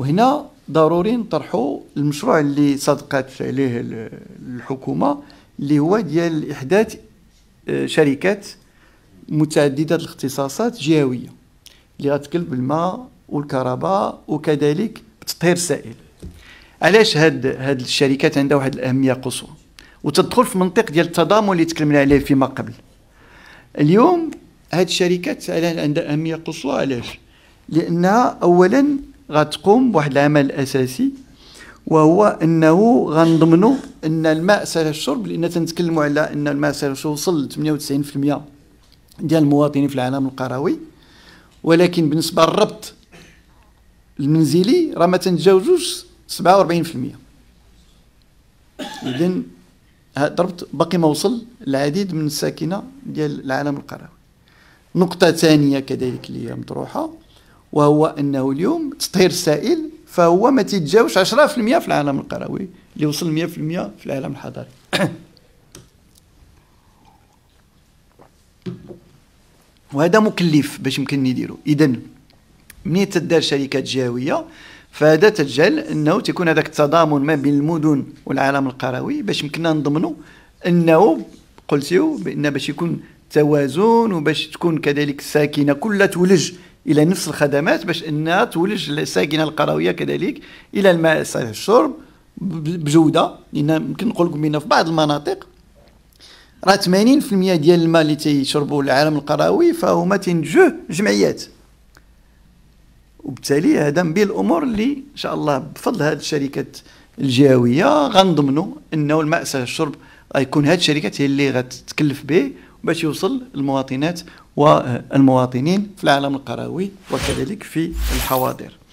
وهنا ضروري نطرحوا المشروع اللي صدقت عليه الحكومه اللي هو ديال احداث آه، شركات متعدده الاختصاصات جهويه اللي غتكل بالماء والكهرباء وكذلك بتطهير السائل علاش هاد هاد الشركات عندها واحد الاهميه قصوى وتدخل في منطق ديال التضامن اللي تكلمنا عليه فيما قبل اليوم هاد الشركات عندها اهميه قصوى علاش لانها اولا غتقوم بواحد العمل اساسي وهو انه غنضمنوا ان الماء سهل الشرب لان تنتكلموا على ان الماء سهل الشرب وصل ل 98% ديال المواطنين في العالم القروي ولكن بالنسبه للربط المنزلي راه ما تنتجاوزوش 47% اذا الربط باقي ما وصل العديد من الساكنه ديال العالم القروي نقطه ثانيه كذلك اللي هي مطروحه وهو انه اليوم تطهير السائل فهو ما تيتجاوش 10% في العالم القروي اللي وصل 100% في العالم الحضري وهذا مكلف باش يمكن يديرو اذا ملي تدار شركات جهويه فهذا تجعل انه تيكون هذاك التضامن ما بين المدن والعالم القروي باش يمكننا نضمنوا انه قلتيو بان باش يكون توازن وباش تكون كذلك الساكنه كلها تولج الى نفس الخدمات باش انها تولج الساكنه القرويه كذلك الى الماء صالح الشرب بجوده لان يمكن نقول لكم بان في بعض المناطق راه 80% ديال الماء اللي تيشربوا العالم القروي فهما تنجوه جمعيات وبالتالي هذا من بين الامور اللي ان شاء الله بفضل هذه الشركات الجهويه غنضمنوا انه الماء الشرب غيكون هذه الشركات هي اللي غتتكلف به باش يوصل المواطنات والمواطنين في العالم القروي وكذلك في الحواضر